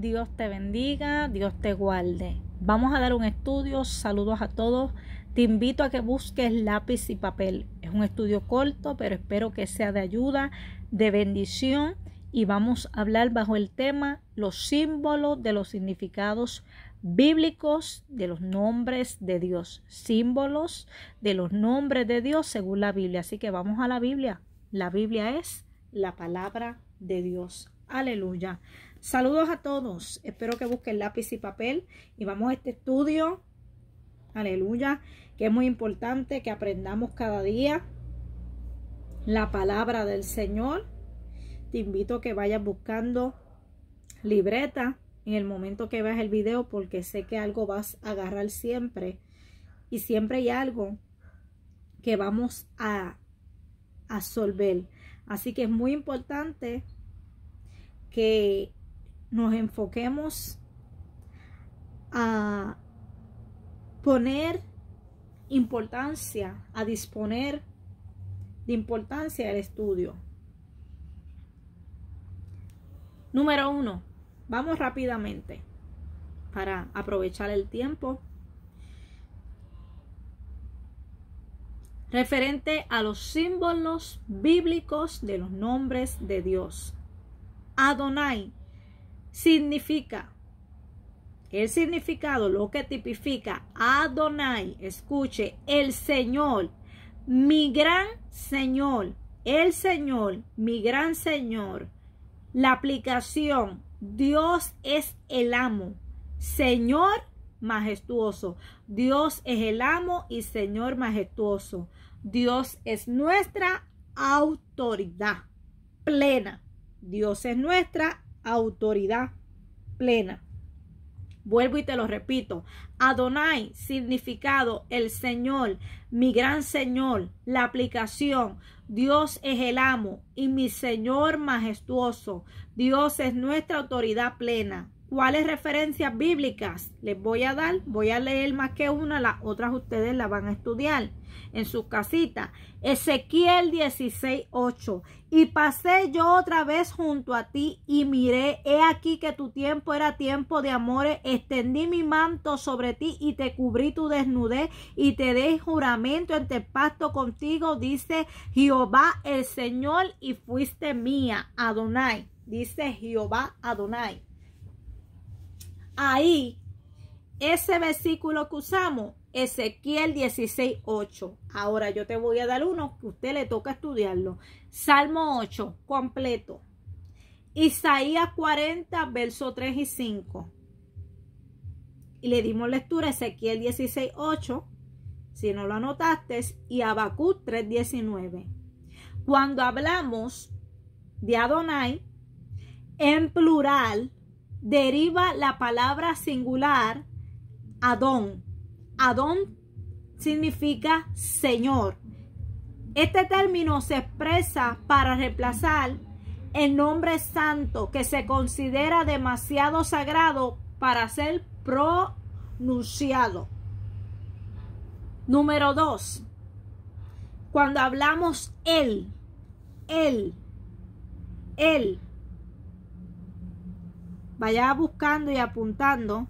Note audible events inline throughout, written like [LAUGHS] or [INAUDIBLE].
Dios te bendiga, Dios te guarde. Vamos a dar un estudio, saludos a todos. Te invito a que busques lápiz y papel. Es un estudio corto, pero espero que sea de ayuda, de bendición y vamos a hablar bajo el tema los símbolos de los significados bíblicos de los nombres de Dios, símbolos de los nombres de Dios según la Biblia. Así que vamos a la Biblia. La Biblia es la palabra de Dios. Aleluya. Saludos a todos. Espero que busquen lápiz y papel y vamos a este estudio. Aleluya. Que es muy importante que aprendamos cada día la palabra del Señor. Te invito a que vayas buscando libreta en el momento que veas el video porque sé que algo vas a agarrar siempre y siempre hay algo que vamos a, absorber Así que es muy importante que nos enfoquemos a poner importancia, a disponer de importancia al estudio. Número uno, vamos rápidamente para aprovechar el tiempo. Referente a los símbolos bíblicos de los nombres de Dios. Adonai significa, el significado, lo que tipifica Adonai, escuche, el Señor, mi gran Señor, el Señor, mi gran Señor. La aplicación, Dios es el amo, Señor majestuoso. Dios es el amo y Señor majestuoso. Dios es nuestra autoridad plena. Dios es nuestra autoridad plena. Vuelvo y te lo repito. Adonai, significado el Señor, mi gran Señor, la aplicación. Dios es el amo y mi Señor majestuoso. Dios es nuestra autoridad plena cuáles referencias bíblicas les voy a dar. Voy a leer más que una, las otras ustedes las van a estudiar en sus casitas. Ezequiel 16:8. Y pasé yo otra vez junto a ti y miré, he aquí que tu tiempo era tiempo de amores, extendí mi manto sobre ti y te cubrí tu desnudez y te dé juramento entre pacto contigo, dice Jehová el Señor y fuiste mía, Adonai, dice Jehová Adonai ahí ese versículo que usamos, Ezequiel 16, 8. Ahora yo te voy a dar uno que a usted le toca estudiarlo. Salmo 8, completo. Isaías 40, verso 3 y 5. Y le dimos lectura a Ezequiel 16, 8. Si no lo anotaste, y Habacuc 3, Cuando hablamos de Adonai, en plural, deriva la palabra singular Adón. Adón significa Señor. Este término se expresa para reemplazar el nombre santo que se considera demasiado sagrado para ser pronunciado. Número dos. Cuando hablamos él, él, él, vaya buscando y apuntando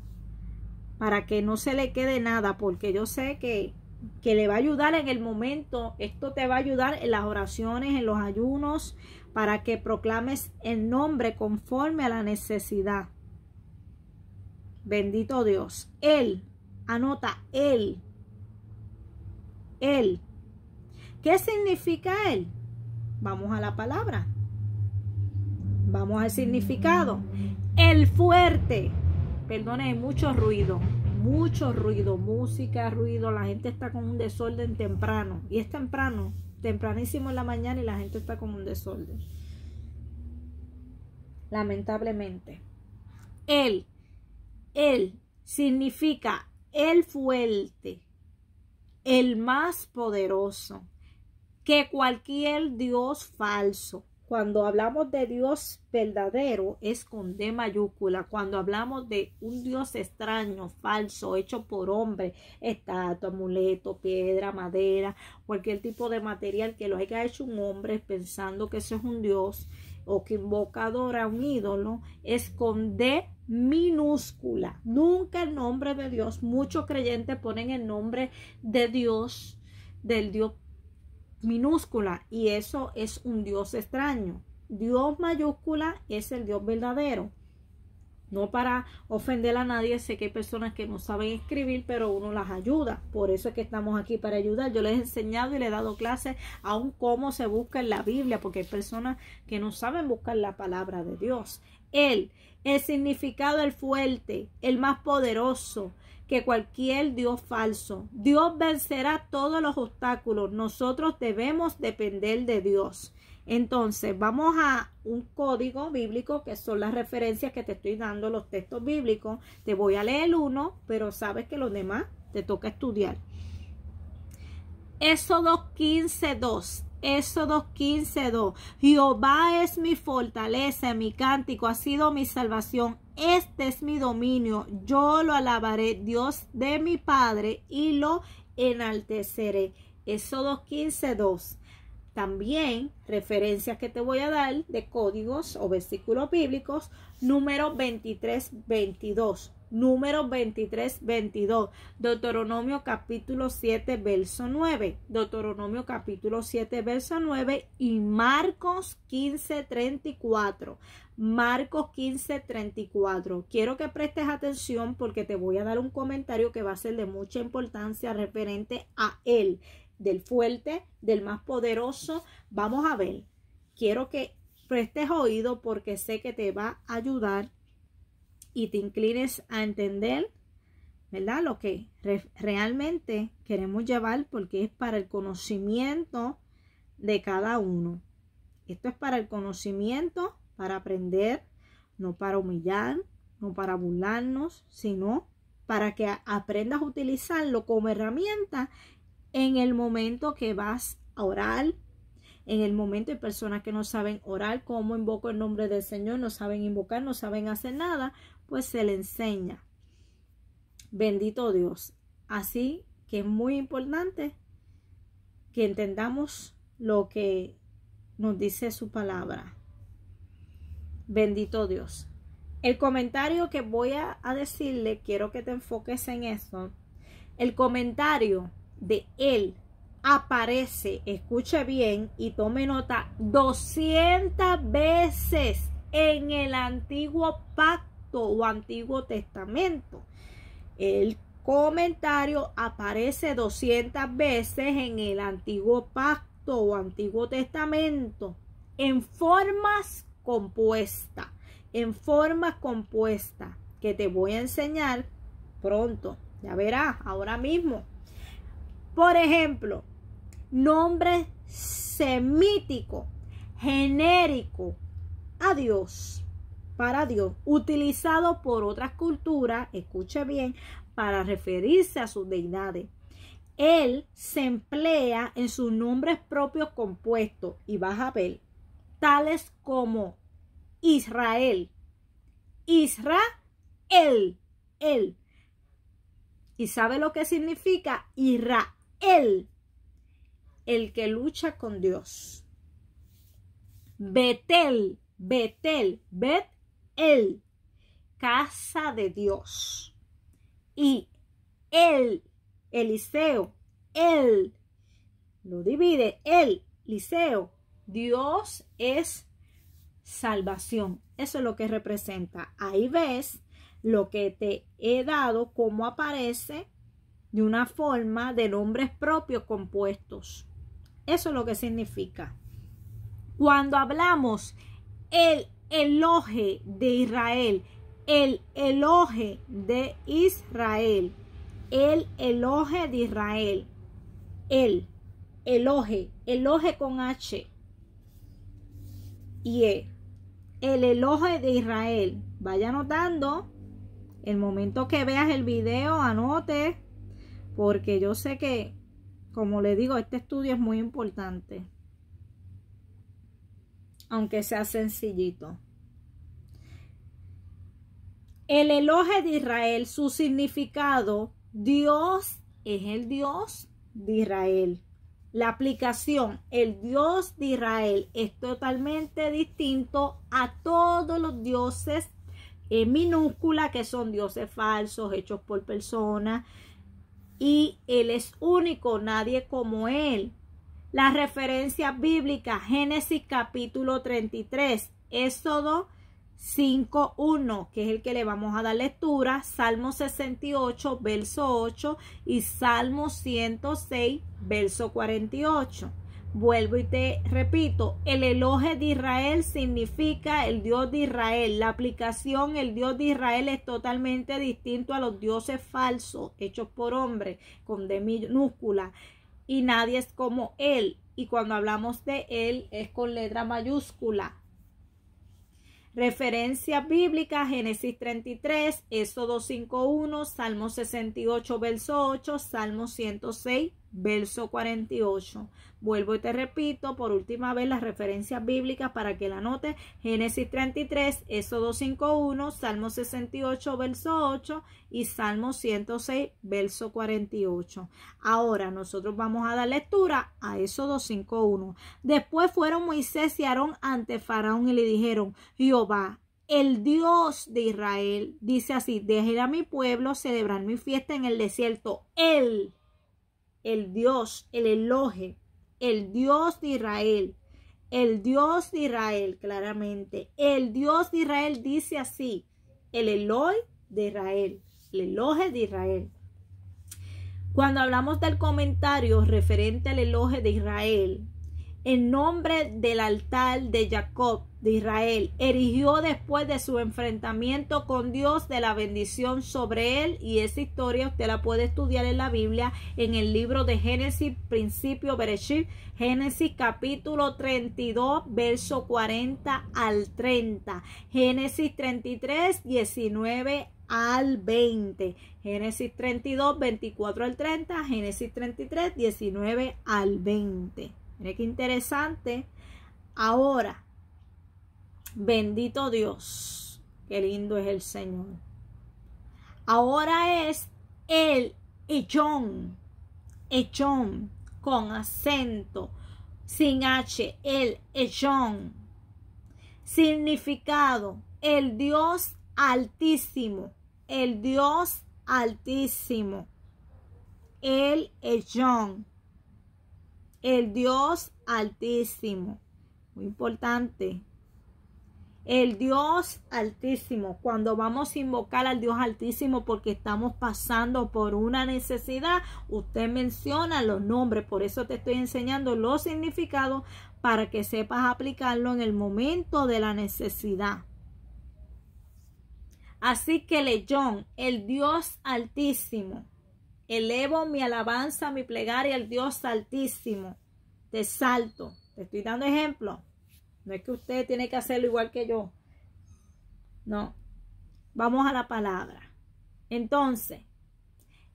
para que no se le quede nada, porque yo sé que, que le va a ayudar en el momento, esto te va a ayudar en las oraciones, en los ayunos, para que proclames el nombre conforme a la necesidad. Bendito Dios. Él, anota, Él. Él. ¿Qué significa Él? Vamos a la palabra. Vamos al significado. El fuerte. Perdone, hay mucho ruido. Mucho ruido. Música, ruido. La gente está con un desorden temprano. Y es temprano. Tempranísimo en la mañana y la gente está con un desorden. Lamentablemente. Él. Él significa el fuerte, el más poderoso, que cualquier Dios falso cuando hablamos de Dios verdadero es con D mayúscula. Cuando hablamos de un Dios extraño, falso, hecho por hombre, estatua, amuleto, piedra, madera, cualquier tipo de material que lo haya hecho un hombre pensando que eso es un Dios o que invocadora a un ídolo, es con D minúscula. Nunca el nombre de Dios. Muchos creyentes ponen el nombre de Dios, del Dios minúscula y eso es un Dios extraño. Dios mayúscula es el Dios verdadero. No para ofender a nadie, sé que hay personas que no saben escribir, pero uno las ayuda. Por eso es que estamos aquí para ayudar. Yo les he enseñado y les he dado clases aún cómo se busca en la Biblia, porque hay personas que no saben buscar la palabra de Dios. Él, el significado, el fuerte, el más poderoso, que cualquier Dios falso. Dios vencerá todos los obstáculos. Nosotros debemos depender de Dios. Entonces, vamos a un código bíblico que son las referencias que te estoy dando, los textos bíblicos. Te voy a leer uno, pero sabes que los demás te toca estudiar. Eso 15:2. Éxodo 15:2. Jehová es mi fortaleza, mi cántico ha sido mi salvación. Este es mi dominio, yo lo alabaré, Dios de mi Padre, y lo enalteceré. Éxodo 15, 2. También referencias que te voy a dar de códigos o versículos bíblicos, número 23, 22. Número 23, 22. Deuteronomio capítulo 7, verso 9. Deuteronomio capítulo 7, verso 9. Y Marcos 15, 34. Marcos 15, 34. Quiero que prestes atención porque te voy a dar un comentario que va a ser de mucha importancia referente a él, del fuerte, del más poderoso. Vamos a ver. Quiero que prestes oído porque sé que te va a ayudar y te inclines a entender, ¿verdad? Lo que realmente queremos llevar porque es para el conocimiento de cada uno. Esto es para el conocimiento para aprender, no para humillar, no para burlarnos, sino para que aprendas a utilizarlo como herramienta en el momento que vas a orar. En el momento hay personas que no saben orar, cómo invoco el nombre del Señor, no saben invocar, no saben hacer nada, pues se le enseña. Bendito Dios. Así que es muy importante que entendamos lo que nos dice su palabra. Bendito Dios. El comentario que voy a, decirle, quiero que te enfoques en eso. El comentario de él aparece, escuche bien y tome nota, 200 veces en el antiguo pacto o antiguo testamento. El comentario aparece 200 veces en el antiguo pacto o antiguo testamento en formas compuesta, en forma compuesta, que te voy a enseñar pronto. Ya verás, ahora mismo. Por ejemplo, nombre semítico, genérico, a Dios, para Dios, utilizado por otras culturas, escuche bien, para referirse a sus deidades. Él se emplea en sus nombres propios compuestos y vas a ver tales como Israel, Israel, él. ¿Y sabe lo que significa Israel? El que lucha con Dios. Betel, Betel, Bet-El, casa de Dios. Y el, Eliseo, él, lo divide, el, Eliseo, Dios es salvación. Eso es lo que representa. Ahí ves lo que te he dado, como aparece de una forma de nombres propios compuestos. Eso es lo que significa. Cuando hablamos el eloge de Israel, el eloge de Israel, el eloge de Israel, el eloge, eloge con H, y El elogio de Israel. Vaya anotando. El momento que veas el video, anote. Porque yo sé que, como le digo, este estudio es muy importante. Aunque sea sencillito. El elogio de Israel, su significado, Dios es el Dios de Israel. La aplicación, el Dios de Israel, es totalmente distinto a todos los dioses en eh, minúscula, que son dioses falsos, hechos por personas. Y Él es único, nadie como Él. La referencia bíblica, Génesis capítulo 33, Éxodo 5.1, que es el que le vamos a dar lectura, Salmo 68, verso 8 y Salmo 106, verso 48. Vuelvo y te repito, el eloge de Israel significa el Dios de Israel. La aplicación, el Dios de Israel es totalmente distinto a los dioses falsos, hechos por hombres, con D minúscula. Y nadie es como Él. Y cuando hablamos de Él es con letra mayúscula Referencias bíblicas, Génesis 33, Éxodo 5.1, Salmo 68, verso 8, Salmo 106, verso 48. Vuelvo y te repito por última vez las referencias bíblicas para que la notes. Génesis 33, Éxodo 5.1, Salmo 68, verso 8 y Salmo 106, verso 48. Ahora nosotros vamos a dar lectura a Éxodo 2:5:1. Después fueron Moisés y Aarón ante Faraón y le dijeron, Jehová, el Dios de Israel, dice así, déjela a mi pueblo celebrar mi fiesta en el desierto. Él el Dios, el Eloje, el Dios de Israel, el Dios de Israel, claramente. El Dios de Israel dice así, el eloy de Israel, el Eloje de Israel. Cuando hablamos del comentario referente al Eloje de Israel, en nombre del altar de Jacob de Israel. Erigió después de su enfrentamiento con Dios de la bendición sobre él y esa historia usted la puede estudiar en la Biblia en el libro de Génesis, principio Bereshit, Génesis capítulo 32, verso 40 al 30, Génesis 33, 19 al 20. Génesis 32, 24 al 30, Génesis 33, 19 al 20. Miren qué interesante. Ahora, bendito Dios, qué lindo es el Señor. Ahora es el echón, echón con acento, sin H, el echón. Significado, el Dios altísimo, el Dios altísimo, el echón el Dios altísimo. Muy importante. El Dios altísimo. Cuando vamos a invocar al Dios altísimo porque estamos pasando por una necesidad, usted menciona los nombres. Por eso te estoy enseñando los significados para que sepas aplicarlo en el momento de la necesidad. Así que Leyón, el Dios altísimo, Elevo mi alabanza, mi plegaria al Dios altísimo. Te salto. Te estoy dando ejemplo. No es que usted tiene que hacerlo igual que yo. No. Vamos a la palabra. Entonces,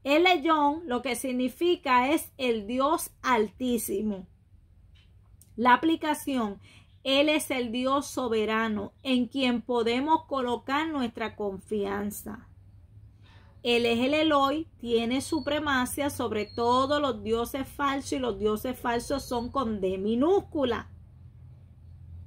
el leyón lo que significa es el Dios altísimo. La aplicación, Él es el Dios soberano en quien podemos colocar nuestra confianza el es el Eloy, tiene supremacia sobre todos los dioses falsos y los dioses falsos son con D minúscula.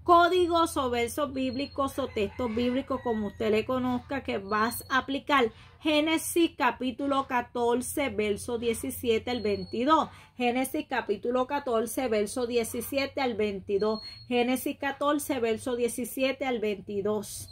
Códigos o versos bíblicos o textos bíblicos, como usted le conozca, que vas a aplicar. Génesis capítulo 14, verso 17 al 22. Génesis capítulo 14, verso 17 al 22. Génesis 14, verso 17 al 22.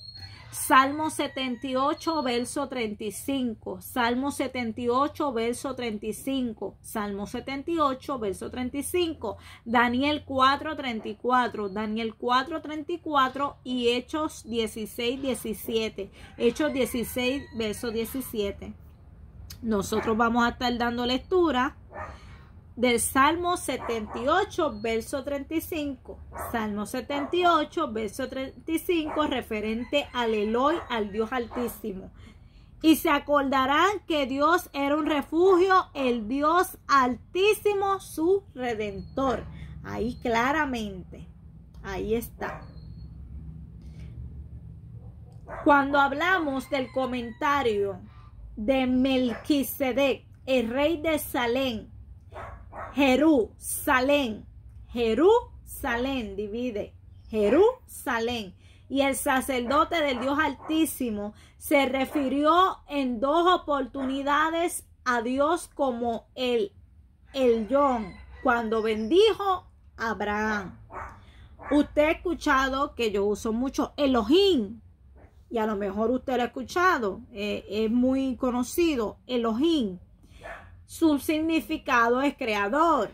Salmo 78, verso 35. Salmo 78, verso 35. Salmo 78, verso 35. Daniel 4, 34. Daniel 4, 34. Y Hechos 16, 17. Hechos 16, verso 17. Nosotros vamos a estar dando lectura del Salmo 78, verso 35. Salmo 78, verso 35, referente al Eloy, al Dios Altísimo. Y se acordarán que Dios era un refugio, el Dios Altísimo, su redentor. Ahí claramente, ahí está. Cuando hablamos del comentario de Melquisedec, el rey de Salem, Jerusalén. Jerusalén divide. Jerusalén. Y el sacerdote del Dios Altísimo se refirió en dos oportunidades a Dios como el, el John, cuando bendijo a Abraham. Usted ha escuchado que yo uso mucho Elohim, y a lo mejor usted lo ha escuchado, eh, es muy conocido, Elohim su significado es creador.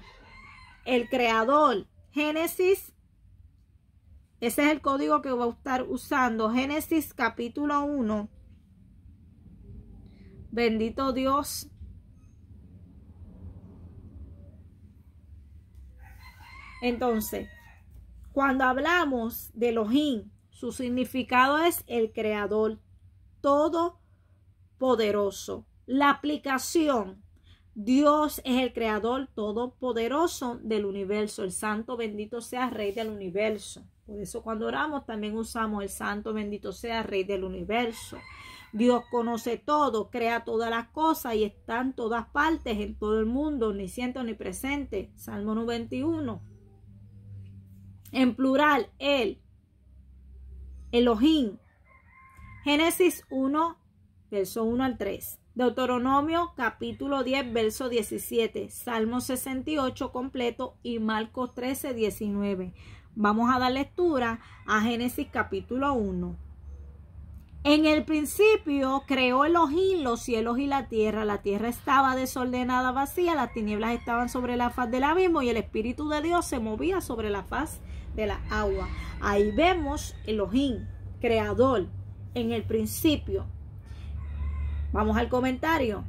El creador. Génesis. Ese es el código que va a estar usando. Génesis capítulo 1. Bendito Dios. Entonces, cuando hablamos de Elohim, su significado es el creador todopoderoso. La aplicación Dios es el creador todopoderoso del universo. El santo bendito sea rey del universo. Por eso cuando oramos también usamos el santo bendito sea rey del universo. Dios conoce todo, crea todas las cosas y está en todas partes, en todo el mundo, ni siento ni presente. Salmo 91. En plural, Él, Elohim. Génesis 1, verso 1 al 3. Deuteronomio capítulo 10, verso 17, Salmo 68 completo y Marcos 13, 19. Vamos a dar lectura a Génesis capítulo 1. En el principio creó Elohim los cielos y la tierra. La tierra estaba desordenada, vacía, las tinieblas estaban sobre la faz del abismo y el Espíritu de Dios se movía sobre la faz de la agua. Ahí vemos Elohim, creador, en el principio Vamos al comentario.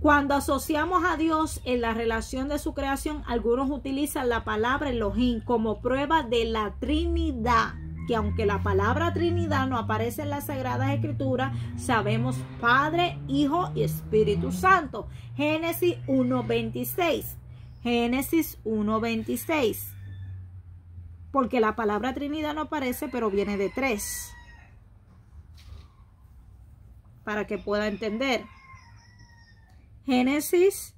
Cuando asociamos a Dios en la relación de su creación, algunos utilizan la palabra Elohim como prueba de la Trinidad. Que aunque la palabra Trinidad no aparece en las Sagradas Escrituras, sabemos Padre, Hijo y Espíritu Santo. Génesis 1.26. Génesis 1.26. Porque la palabra Trinidad no aparece, pero viene de tres para que pueda entender. Génesis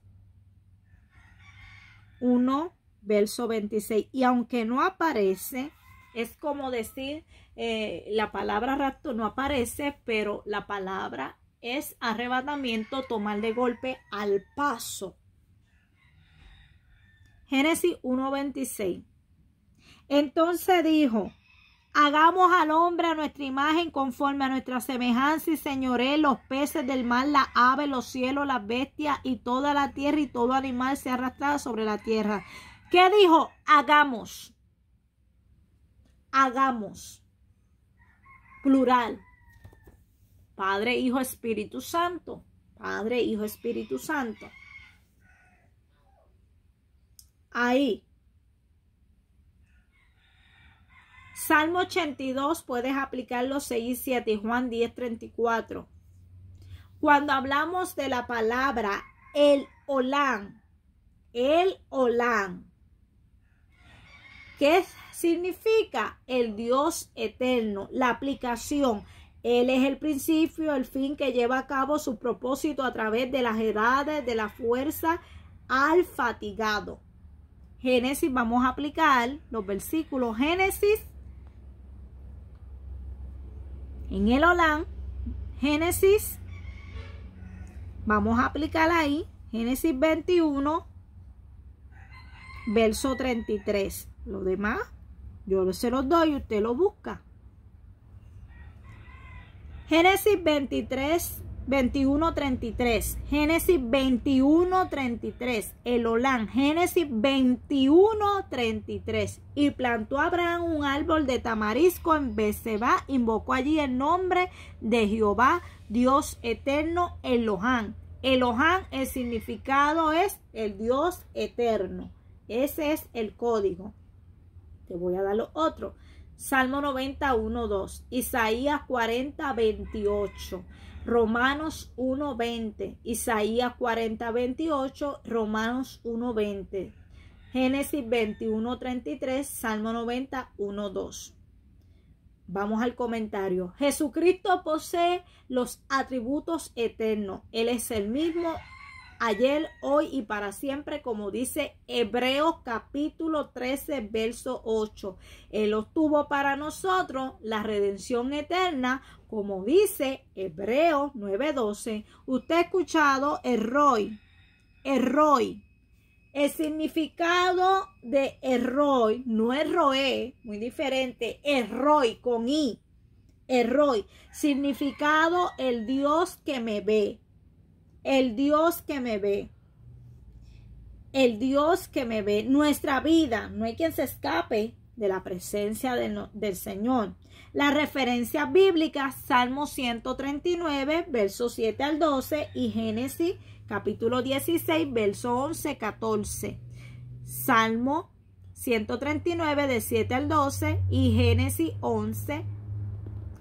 1, verso 26. Y aunque no aparece, es como decir, eh, la palabra rapto no aparece, pero la palabra es arrebatamiento, tomar de golpe al paso. Génesis 1.26. Entonces dijo, Hagamos al hombre a nuestra imagen conforme a nuestra semejanza y señoré los peces del mar, las aves, los cielos, las bestias y toda la tierra y todo animal se arrastrado sobre la tierra. ¿Qué dijo? Hagamos. Hagamos. Plural. Padre, Hijo, Espíritu Santo. Padre, Hijo, Espíritu Santo. Ahí Salmo 82 puedes aplicarlo 6 y 7 y Juan 10, 34. Cuando hablamos de la palabra el olán, el olán, ¿qué significa? El Dios eterno, la aplicación. Él es el principio, el fin que lleva a cabo su propósito a través de las edades, de la fuerza al fatigado. Génesis, vamos a aplicar los versículos. Génesis en el OLAN, Génesis, vamos a aplicar ahí, Génesis 21, verso 33. Lo demás, yo se los doy y usted lo busca. Génesis 23, 21.33. Génesis 21.33. El Olán. Génesis 21.33. Y plantó Abraham un árbol de tamarisco en Bezeba Invocó allí el nombre de Jehová, Dios eterno, Elohán. Elohán, el significado es el Dios eterno. Ese es el código. Te voy a dar lo otro. Salmo 91.2. Isaías 40.28. Romanos 1.20, Isaías 40.28, Romanos 1.20, Génesis 21.33, Salmo 90.1.2. Vamos al comentario. Jesucristo posee los atributos eternos. Él es el mismo ayer, hoy y para siempre, como dice Hebreos capítulo 13, verso 8. Él obtuvo para nosotros la redención eterna, como dice Hebreos 9:12. Usted ha escuchado el Roy, el significado de errói, no es muy diferente, Erroy con I. Erroy, significado el Dios que me ve el Dios que me ve. El Dios que me ve. Nuestra vida, no hay quien se escape de la presencia del, Señor. La referencia bíblica, Salmo 139, versos 7 al 12 y Génesis capítulo 16, verso 11, 14. Salmo 139 de 7 al 12 y Génesis 11,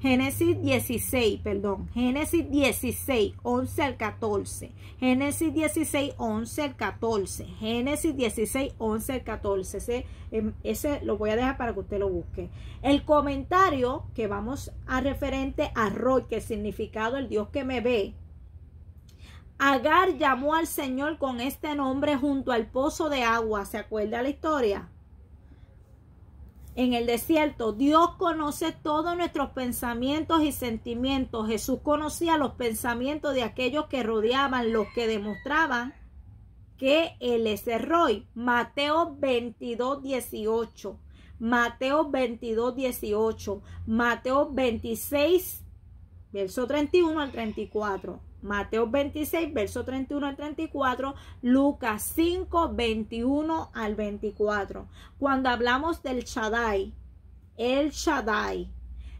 Génesis 16, perdón, Génesis 16, 11 al 14, Génesis 16, 11 al 14, Génesis 16, 11 al 14, em, ese, lo voy a dejar para que usted lo busque. El comentario que vamos a referente a Roy, que el significado el Dios que me ve, Agar llamó al Señor con este nombre junto al pozo de agua, ¿se acuerda la historia? en el desierto. Dios conoce todos nuestros pensamientos y sentimientos. Jesús conocía los pensamientos de aquellos que rodeaban, los que demostraban que Él es el Roy. Mateo 22, 18. Mateo 22, 18. Mateo 26, verso 31 al 34. Mateo 26, verso 31 al 34, Lucas 5, 21 al 24. Cuando hablamos del Shaddai, el Shaddai,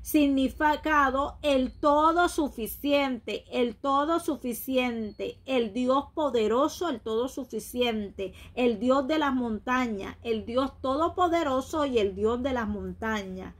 significado el todo suficiente, el todo suficiente, el Dios poderoso, el todo suficiente, el Dios de las montañas, el Dios todopoderoso y el Dios de las montañas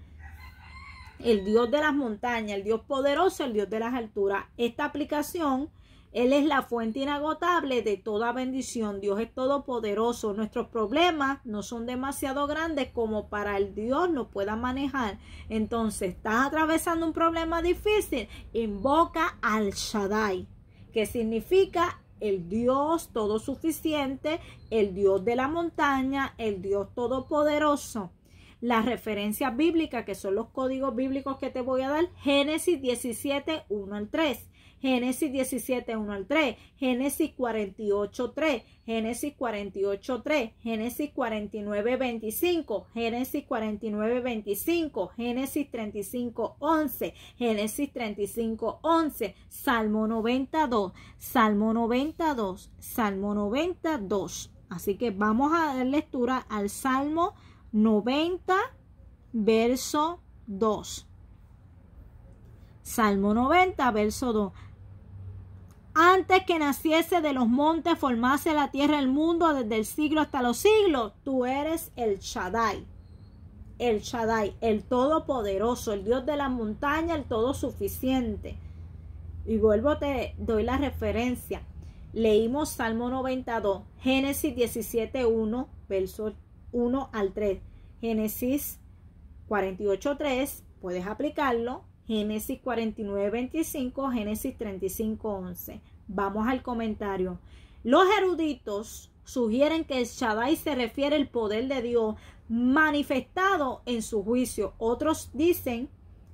el Dios de las montañas, el Dios poderoso, el Dios de las alturas. Esta aplicación, Él es la fuente inagotable de toda bendición. Dios es todopoderoso. Nuestros problemas no son demasiado grandes como para el Dios no pueda manejar. Entonces, estás atravesando un problema difícil, invoca al Shaddai, que significa el Dios todosuficiente, el Dios de la montaña, el Dios todopoderoso las referencias bíblicas, que son los códigos bíblicos que te voy a dar, Génesis 17, 1 al 3. Génesis 17, 1 al 3, Génesis 48, 3, Génesis 48, 3, Génesis 49, 25, Génesis 49, 25, Génesis 35, 11, Génesis 35, 11, Salmo 92, Salmo 92, Salmo 92. Así que vamos a dar lectura al Salmo 92. 90, verso 2. Salmo 90, verso 2. Antes que naciese de los montes, formase la tierra, el mundo, desde el siglo hasta los siglos, tú eres el Shaddai. El Shaddai, el Todopoderoso, el Dios de la montaña, el Todosuficiente. Y vuelvo, te doy la referencia. Leímos Salmo 92, Génesis 17, 1, verso 1 al 3. Génesis 3 puedes aplicarlo. Génesis 25 Génesis 11 Vamos al comentario. Los eruditos sugieren que el Shaddai se refiere al poder de Dios manifestado en su juicio. Otros dicen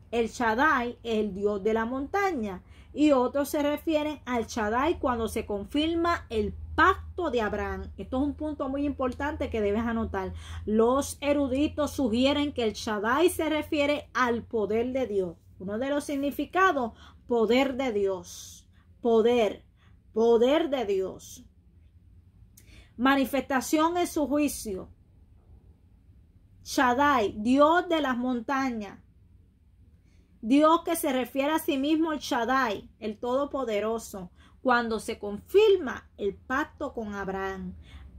el Shaddai, el Dios de la montaña. Y otros se refieren al Shaddai cuando se confirma el pacto de Abraham. Esto es un punto muy importante que debes anotar. Los eruditos sugieren que el Shaddai se refiere al poder de Dios. Uno de los significados, poder de Dios. Poder, poder de Dios. Manifestación en su juicio. Shaddai, Dios de las montañas. Dios que se refiere a sí mismo el Shaddai, el Todopoderoso cuando se confirma el pacto con Abraham.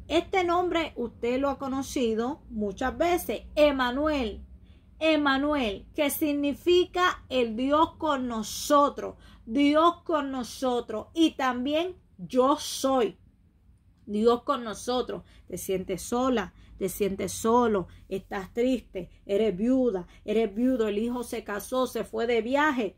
Este nombre usted lo ha conocido muchas veces, Emanuel. Emanuel, que significa el Dios con nosotros, Dios con nosotros y también yo soy. Dios con nosotros. Te sientes sola, te sientes solo, estás triste, eres viuda, eres viudo, el hijo se casó, se fue de viaje.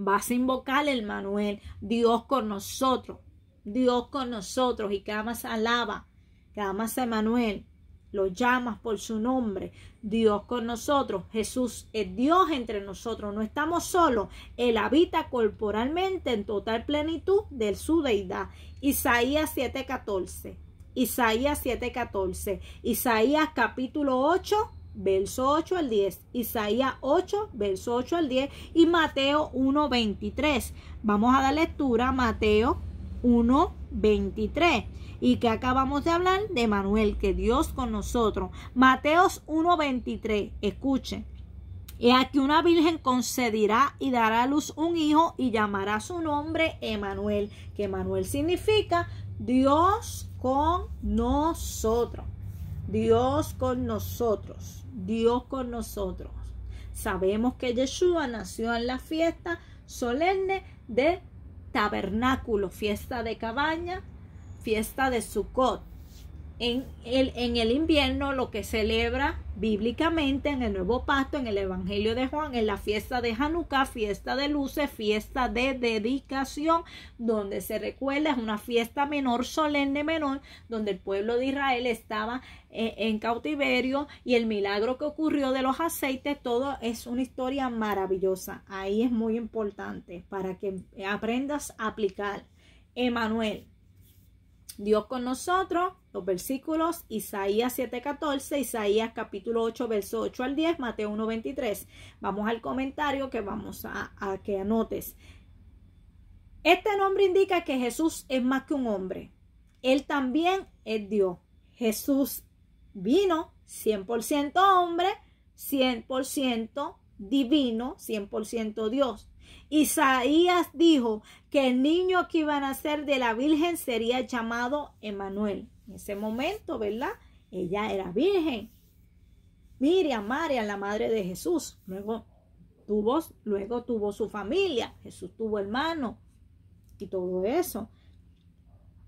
Vas a invocar el Manuel, Dios con nosotros, Dios con nosotros, y clamas alaba, clamas a Manuel, lo llamas por su nombre, Dios con nosotros, Jesús es Dios entre nosotros, no estamos solos, Él habita corporalmente en total plenitud de su deidad. Isaías 7:14, Isaías 7:14, Isaías capítulo 8, verso 8 al 10, Isaías 8, verso 8 al 10 y Mateo 1, 23. Vamos a dar lectura a Mateo 1, 23. ¿Y que acabamos de hablar? De Manuel, que Dios con nosotros. Mateos 1, 23. Escuchen. He aquí una virgen concedirá y dará a luz un hijo y llamará su nombre Emanuel, que Emanuel significa Dios con nosotros. Dios con nosotros, Dios con nosotros. Sabemos que Yeshua nació en la fiesta solemne de tabernáculo, fiesta de cabaña, fiesta de Sukkot en el, en el invierno lo que celebra bíblicamente en el Nuevo Pacto, en el Evangelio de Juan, en la fiesta de Hanukkah, fiesta de luces, fiesta de dedicación, donde se recuerda, es una fiesta menor, solemne menor, donde el pueblo de Israel estaba eh, en cautiverio y el milagro que ocurrió de los aceites, todo es una historia maravillosa. Ahí es muy importante para que aprendas a aplicar. Emanuel, Dios con nosotros, los versículos Isaías 7:14, Isaías capítulo 8, verso 8 al 10, Mateo 1:23. Vamos al comentario que vamos a, a que anotes. Este nombre indica que Jesús es más que un hombre. Él también es Dios. Jesús vino 100% hombre, 100% divino, 100% Dios. Isaías dijo, que el niño que iba a nacer de la Virgen sería llamado Emanuel. En ese momento, ¿verdad? Ella era virgen. Miriam, María, la madre de Jesús. Luego tuvo, luego tuvo su familia. Jesús tuvo hermano y todo eso.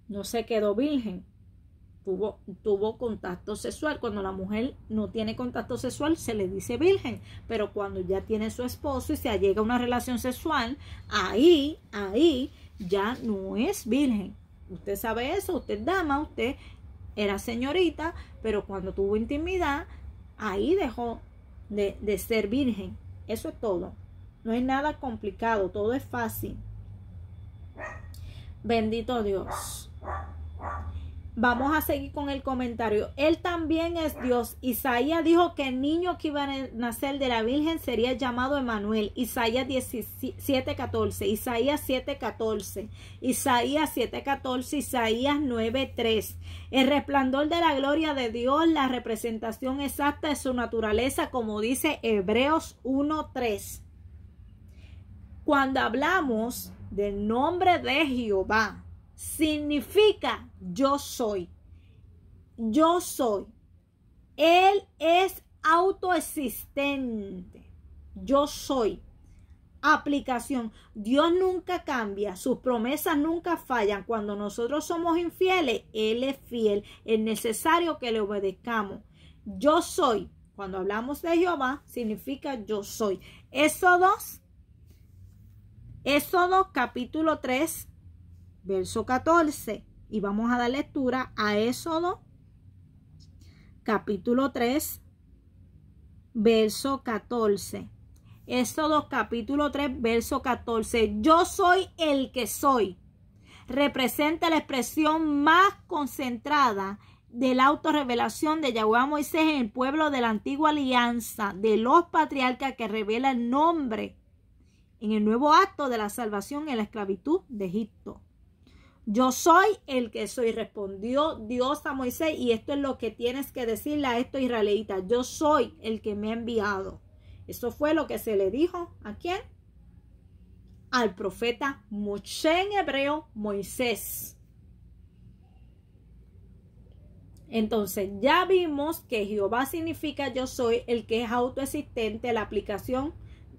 No se quedó virgen tuvo, contacto sexual. Cuando la mujer no tiene contacto sexual, se le dice virgen, pero cuando ya tiene su esposo y se allega a una relación sexual, ahí, ahí ya no es virgen. Usted sabe eso, usted dama, usted era señorita, pero cuando tuvo intimidad, ahí dejó de, de ser virgen. Eso es todo. No es nada complicado, todo es fácil. Bendito Dios. Vamos a seguir con el comentario. Él también es Dios. Isaías dijo que el niño que iba a nacer de la Virgen sería llamado Emanuel. Isaías 17.14. Isaías 7:14, Isaías 7:14, Isaías 9:3. El resplandor de la gloria de Dios, la representación exacta de su naturaleza, como dice Hebreos 1:3. Cuando hablamos del nombre de Jehová, significa yo soy. Yo soy. Él es autoexistente. Yo soy. Aplicación. Dios nunca cambia, sus promesas nunca fallan. Cuando nosotros somos infieles, Él es fiel. Es necesario que le obedezcamos. Yo soy. Cuando hablamos de Jehová, significa yo soy. Éxodo, Éxodo capítulo 3, verso 14. Y vamos a dar lectura a Éxodo, capítulo 3, verso 14. Éxodo capítulo 3, verso 14. Yo soy el que soy. Representa la expresión más concentrada de la autorrevelación de Yahweh a Moisés en el pueblo de la antigua alianza de los patriarcas que revela el nombre en el nuevo acto de la salvación en la esclavitud de Egipto. Yo soy el que soy, respondió Dios a Moisés y esto es lo que tienes que decirle a esto israelita Yo soy el que me ha enviado. Eso fue lo que se le dijo a quién? Al profeta Moshe en hebreo, Moisés. Entonces ya vimos que Jehová significa yo soy el que es autoexistente, la aplicación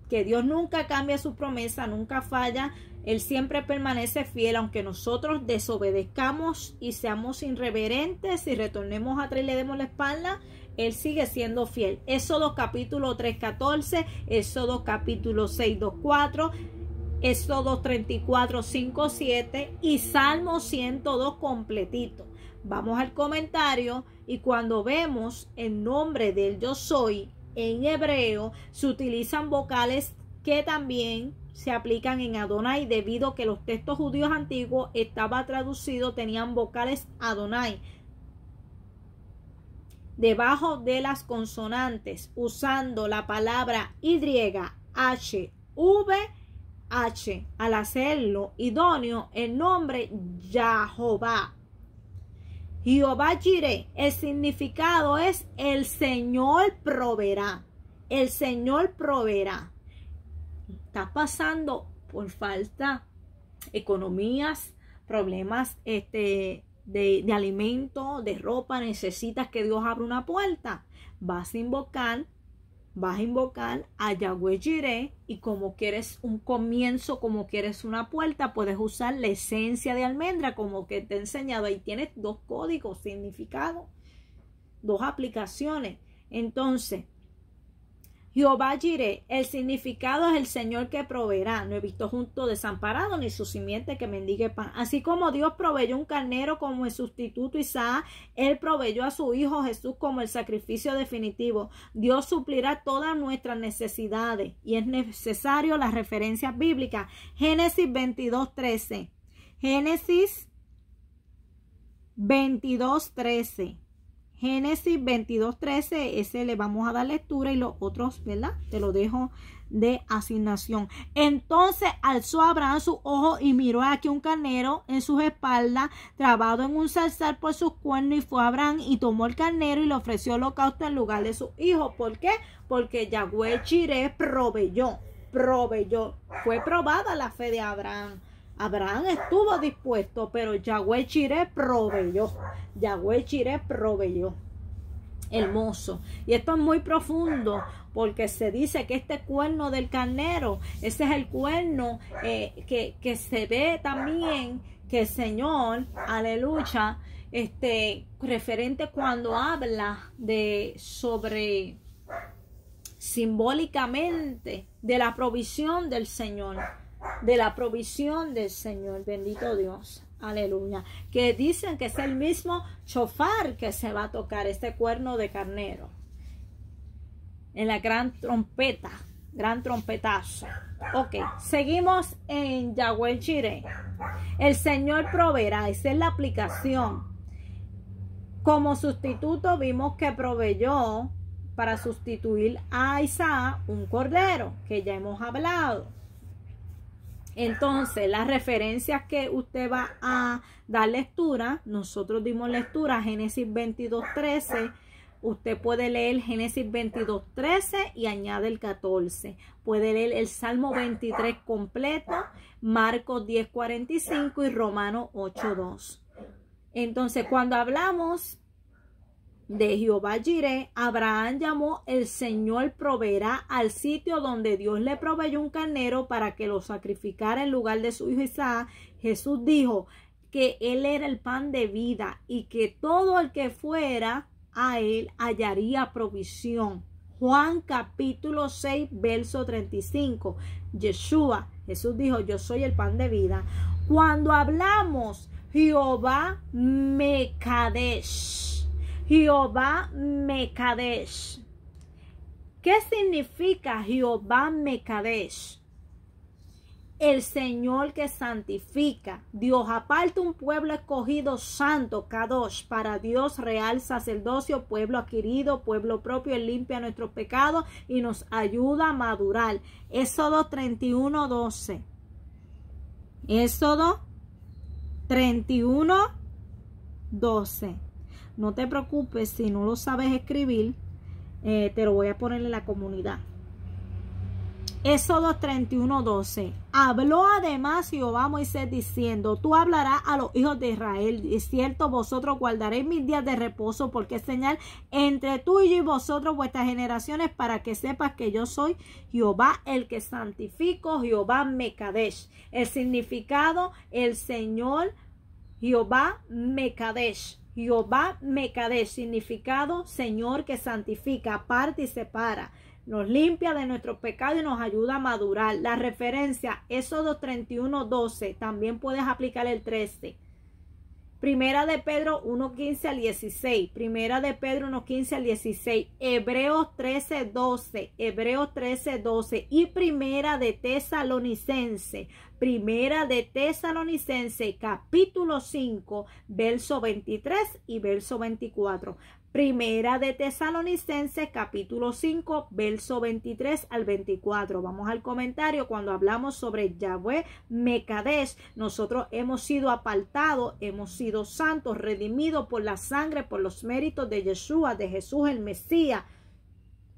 que Dios nunca cambia su promesa, nunca falla, él siempre permanece fiel aunque nosotros desobedezcamos y seamos irreverentes y retornemos atrás y le demos la espalda. Él sigue siendo fiel. Éxodo capítulo 3.14, Éxodo capítulo 6.2.4, Éxodo 34.5.7 y Salmo 102 completito. Vamos al comentario y cuando vemos el nombre del yo soy en hebreo, se utilizan vocales que también se aplican en Adonai debido a que los textos judíos antiguos estaba traducido tenían vocales Adonai debajo de las consonantes usando la palabra Y, H, V, H. Al hacerlo idóneo, el nombre Yahová Jehová Jireh, el significado es el Señor proveerá. El Señor proveerá. Estás pasando por falta economías, problemas este, de, de alimento, de ropa, necesitas que Dios abra una puerta, vas a invocar, vas a invocar a Yahweh Jireh y como quieres un comienzo, como quieres una puerta, puedes usar la esencia de almendra como que te he enseñado. Ahí tienes dos códigos, significado, dos aplicaciones. Entonces, Jehová Jiré, el significado es el Señor que proveerá. No he visto junto desamparado ni su simiente que mendigue pan. Así como Dios proveyó un carnero como el sustituto Isaac, Él proveyó a su Hijo Jesús como el sacrificio definitivo. Dios suplirá todas nuestras necesidades y es necesario las referencias bíblicas. Génesis 22, 13. Génesis 22, 13. Génesis 13, ese le vamos a dar lectura y los otros, ¿verdad? Te lo dejo de asignación. Entonces alzó Abraham su ojo y miró aquí un carnero en sus espaldas, trabado en un salzar por sus cuernos, y fue Abraham y tomó el carnero y le ofreció holocausto en lugar de su hijo. ¿Por qué? Porque Yahweh Chiré proveyó, proveyó. Fue probada la fe de Abraham. Abraham estuvo dispuesto, pero Yahweh Chiré proveyó. Yahweh Chiré proveyó. Hermoso. Y esto es muy profundo porque se dice que este cuerno del carnero, ese es el cuerno eh, que, que se ve también que el Señor, aleluya, este, referente cuando habla de sobre simbólicamente de la provisión del Señor de la provisión del Señor. Bendito Dios. Aleluya. Que dicen que es el mismo chofar que se va a tocar, este cuerno de carnero. En la gran trompeta, gran trompetazo. Ok, seguimos en Yahweh chire El Señor proveerá, esa es la aplicación. Como sustituto vimos que proveyó para sustituir a Isaac un cordero, que ya hemos hablado. Entonces, las referencias que usted va a dar lectura, nosotros dimos lectura Génesis 22.13. Usted puede leer Génesis 22.13 y añade el 14. Puede leer el Salmo 23 completo, Marcos 10.45 y Romano 8.2. Entonces, cuando hablamos de Jehová Jireh, Abraham llamó el Señor proveerá al sitio donde Dios le proveyó un carnero para que lo sacrificara en lugar de su hijo Isaac. Jesús dijo que él era el pan de vida y que todo el que fuera a él hallaría provisión. Juan capítulo 6, verso 35. Yeshua, Jesús dijo, yo soy el pan de vida. Cuando hablamos, Jehová Mecadesh Jehová Mekadesh. ¿Qué significa Jehová Mekadesh? El Señor que santifica. Dios aparte un pueblo escogido santo, Kadosh, para Dios real sacerdocio, pueblo adquirido, pueblo propio, Él limpia nuestros pecados y nos ayuda a madurar. Éxodo 31, 12. Éxodo 31, 12. No te preocupes si no lo sabes escribir. Eh, te lo voy a poner en la comunidad. Éxodo 31, 12. Habló además Jehová Moisés diciendo, tú hablarás a los hijos de Israel, es cierto, vosotros guardaréis mis días de reposo, porque es señal entre tú y yo y vosotros vuestras generaciones, para que sepas que yo soy Jehová el que santifico, Jehová Mecadesh El significado, el Señor Jehová Mecadesh Jehová Mekadesh, significado Señor que santifica, aparte y separa. Nos limpia de nuestro pecado y nos ayuda a madurar. La referencia, Éxodo 31, 12. También puedes aplicar el 13. Primera de Pedro 1.15 al 16. Primera de Pedro 1.15 al 16. Hebreos 13.12. Hebreos 13.12. Y primera de Tesalonicense. Primera de Tesalonicense capítulo 5, verso 23 y verso 24. Primera de Tesalonicenses capítulo 5 verso 23 al 24. Vamos al comentario cuando hablamos sobre Yahweh Mecadesh. Nosotros hemos sido apartados, hemos sido santos, redimidos por la sangre, por los méritos de Yeshua, de Jesús el Mesías.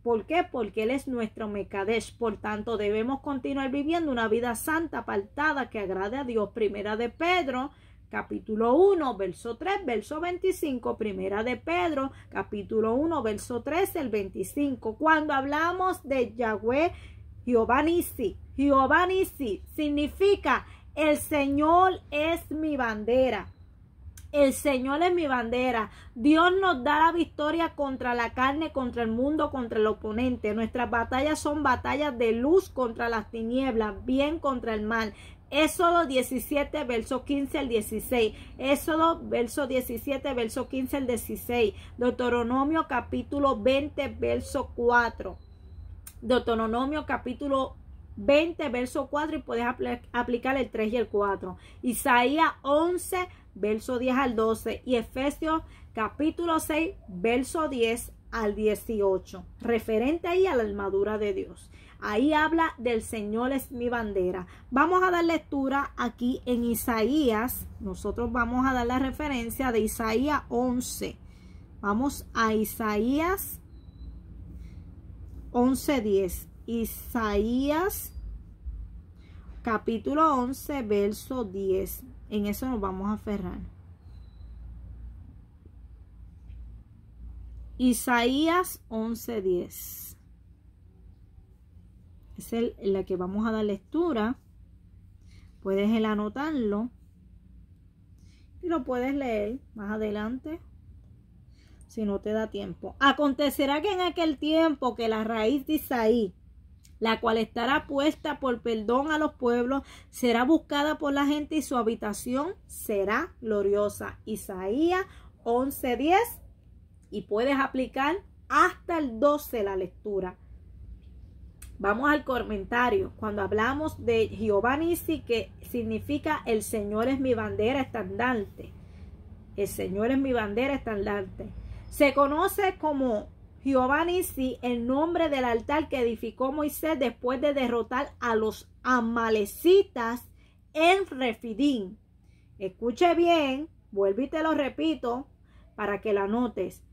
¿Por qué? Porque Él es nuestro Mecadesh. Por tanto, debemos continuar viviendo una vida santa, apartada, que agrade a Dios. Primera de Pedro capítulo 1, verso 3, verso 25, primera de Pedro, capítulo 1, verso 3, el 25. Cuando hablamos de Yahweh, Jehová Nisi, Jehová Nisi significa el Señor es mi bandera. El Señor es mi bandera. Dios nos da la victoria contra la carne, contra el mundo, contra el oponente. Nuestras batallas son batallas de luz contra las tinieblas, bien contra el mal. Éxodo 17, verso 15 al 16. Éxodo, verso 17, verso 15 al 16. Deuteronomio capítulo 20, verso 4. Deuteronomio capítulo 20, verso 4 y puedes aplicar el 3 y el 4. Isaías 11, verso 10 al 12 y Efesios capítulo 6, verso 10 al 18, referente ahí a la armadura de Dios. Ahí habla del Señor es mi bandera. Vamos a dar lectura aquí en Isaías. Nosotros vamos a dar la referencia de Isaías 11. Vamos a Isaías 11.10. Isaías capítulo 11, verso 10. En eso nos vamos a aferrar. Isaías 11.10 es el, la que vamos a dar lectura. Puedes anotarlo y lo puedes leer más adelante si no te da tiempo. Acontecerá que en aquel tiempo que la raíz de Isaí, la cual estará puesta por perdón a los pueblos, será buscada por la gente y su habitación será gloriosa. Isaías 11:10 y puedes aplicar hasta el 12 la lectura. Vamos al comentario. Cuando hablamos de Jehová Nisi, que significa el Señor es mi bandera estandarte. El Señor es mi bandera estandarte. Se conoce como Jehová Nisi el nombre del altar que edificó Moisés después de derrotar a los amalecitas en Refidín. Escuche bien, vuelvo y te lo repito para que la notes.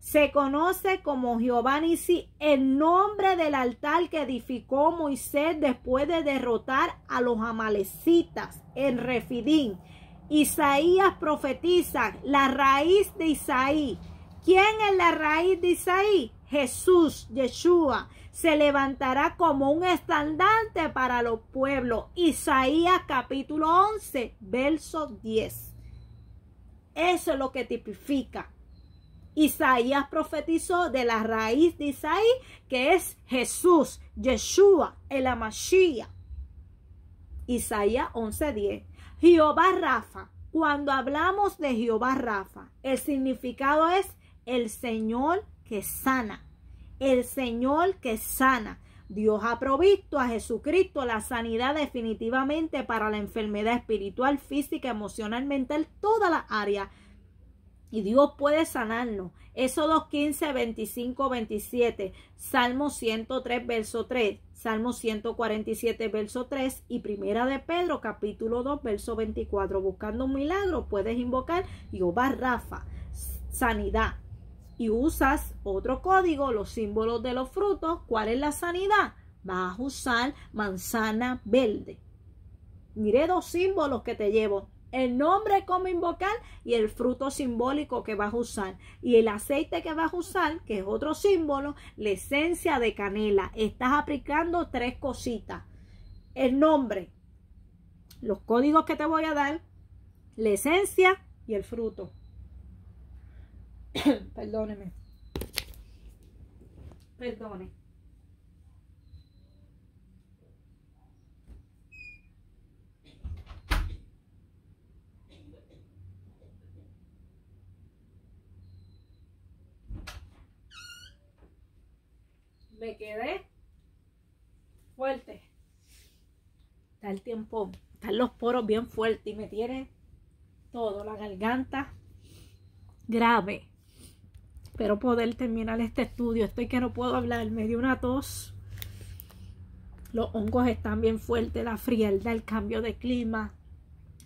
Se conoce como Jehová Nisi el nombre del altar que edificó Moisés después de derrotar a los amalecitas en Refidín. Isaías profetiza la raíz de Isaí. ¿Quién es la raíz de Isaí? Jesús, Yeshua, se levantará como un estandarte para los pueblos. Isaías capítulo 11, verso 10. Eso es lo que tipifica Isaías profetizó de la raíz de Isaí, que es Jesús, Yeshua, el Amashia. Isaías 11:10. Jehová Rafa. Cuando hablamos de Jehová Rafa, el significado es el Señor que sana. El Señor que sana. Dios ha provisto a Jesucristo la sanidad definitivamente para la enfermedad espiritual, física, emocional, mental, toda la área y Dios puede sanarnos. Éxodo 15, 25, 27, Salmo 103, verso 3, Salmo 147, verso 3 y Primera de Pedro, capítulo 2, verso 24. Buscando un milagro, puedes invocar Jehová Rafa, sanidad. Y usas otro código, los símbolos de los frutos. ¿Cuál es la sanidad? Vas a usar manzana verde. Miré dos símbolos que te llevo el nombre como invocar y el fruto simbólico que vas a usar. Y el aceite que vas a usar, que es otro símbolo, la esencia de canela. Estás aplicando tres cositas. El nombre, los códigos que te voy a dar, la esencia y el fruto. [COUGHS] Perdóneme. perdóneme. Me quedé fuerte. Está el tiempo, están los poros bien fuertes y me tiene todo, la garganta grave. Espero poder terminar este estudio. Estoy que no puedo hablar, me dio una tos. Los hongos están bien fuertes, la frialdad, el cambio de clima.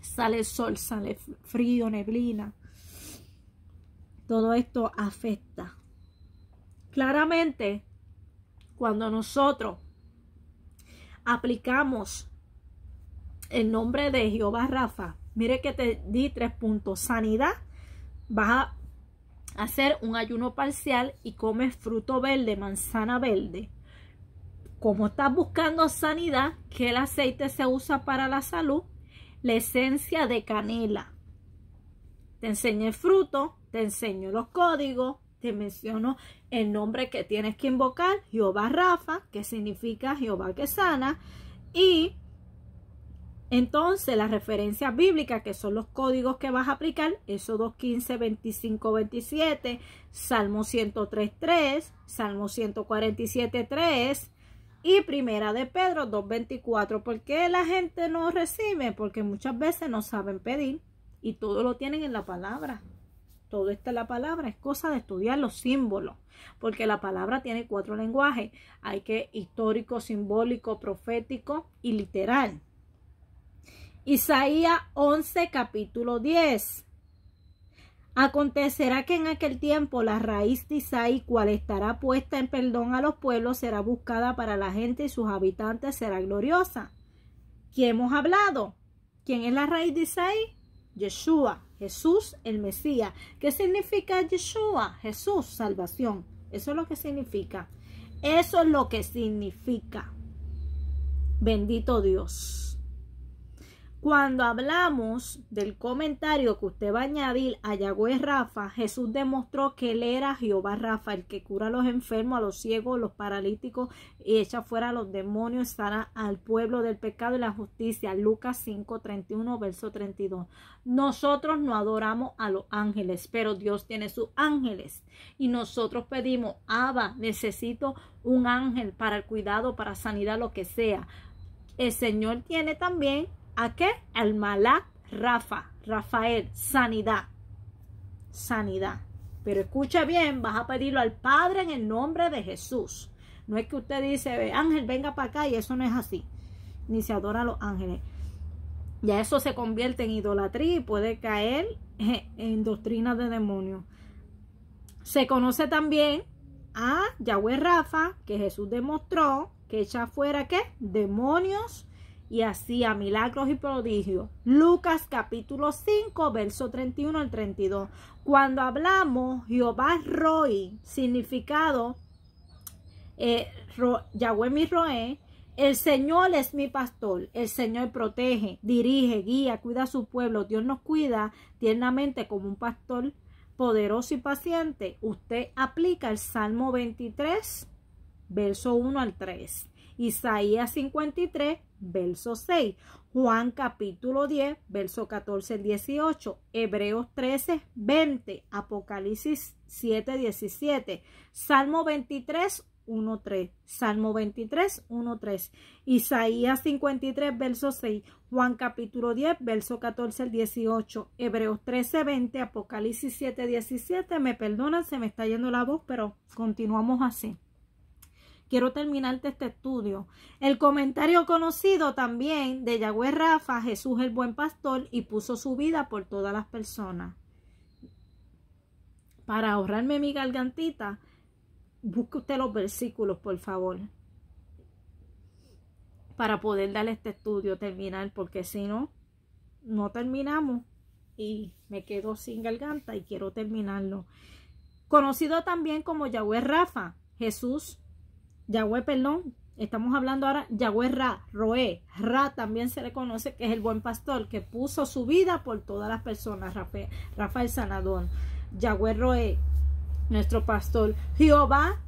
Sale sol, sale frío, neblina. Todo esto afecta. Claramente, cuando nosotros aplicamos el nombre de Jehová Rafa, mire que te di tres puntos. Sanidad, vas a hacer un ayuno parcial y comes fruto verde, manzana verde. Como estás buscando sanidad, que el aceite se usa para la salud, la esencia de canela. Te enseñé el fruto, te enseño los códigos, te menciono el nombre que tienes que invocar, Jehová Rafa, que significa Jehová que sana, y entonces las referencias bíblicas, que son los códigos que vas a aplicar, esos 2:15, 25, 27, Salmo 103.3, Salmo 147, 3 y Primera de Pedro 2.24. 24. ¿Por qué la gente no recibe? Porque muchas veces no saben pedir y todo lo tienen en la palabra todo está es la palabra, es cosa de estudiar los símbolos, porque la palabra tiene cuatro lenguajes, hay que histórico, simbólico, profético y literal. Isaías 11, capítulo 10. Acontecerá que en aquel tiempo la raíz de Isaí, cual estará puesta en perdón a los pueblos, será buscada para la gente y sus habitantes será gloriosa. ¿Quién hemos hablado? ¿Quién es la raíz de Isaí? Yeshua. Jesús el Mesías. ¿Qué significa Yeshua? Jesús, salvación. Eso es lo que significa. Eso es lo que significa. Bendito Dios. Cuando hablamos del comentario que usted va a añadir a Yahweh Rafa, Jesús demostró que él era Jehová Rafa, el que cura a los enfermos, a los ciegos, a los paralíticos y echa fuera a los demonios, estará al pueblo del pecado y la justicia. Lucas 5, 31, verso 32. Nosotros no adoramos a los ángeles, pero Dios tiene sus ángeles y nosotros pedimos, Abba, necesito un ángel para el cuidado, para sanidad, lo que sea. El Señor tiene también ¿A qué? Al malak Rafa, Rafael, sanidad. Sanidad. Pero escucha bien, vas a pedirlo al Padre en el nombre de Jesús. No es que usted dice, ángel, venga para acá y eso no es así. Ni se adora a los ángeles. Ya eso se convierte en idolatría y puede caer [LAUGHS] en doctrina de demonios. Se conoce también a Yahweh Rafa, que Jesús demostró que echa fuera qué? Demonios y hacía milagros y prodigios. Lucas capítulo 5, verso 31 al 32. Cuando hablamos Jehová Roy, significado eh, Yahweh mi Roé, el Señor es mi pastor, el Señor protege, dirige, guía, cuida a su pueblo. Dios nos cuida tiernamente como un pastor poderoso y paciente. Usted aplica el Salmo 23, verso 1 al 3. Isaías 53, verso 6, Juan capítulo 10, verso 14 18, Hebreos 13, 20, Apocalipsis 7, 17, Salmo 23, 1, 3, Salmo 23, 1, 3, Isaías 53, verso 6, Juan capítulo 10, verso 14 18, Hebreos 13, 20, Apocalipsis 7, 17, me perdonan, se me está yendo la voz, pero continuamos así quiero terminarte este estudio. El comentario conocido también de Yahweh Rafa, Jesús el buen pastor, y puso su vida por todas las personas. Para ahorrarme mi gargantita, busque usted los versículos, por favor, para poder darle este estudio terminar, porque si no, no terminamos y me quedo sin garganta y quiero terminarlo. Conocido también como Yahweh Rafa, Jesús Yahweh, perdón, estamos hablando ahora Yahweh Ra, Roé. Ra también se le conoce que es el buen pastor que puso su vida por todas las personas, Rafael, Sanadón. Yahweh Roé, nuestro pastor. Jehová,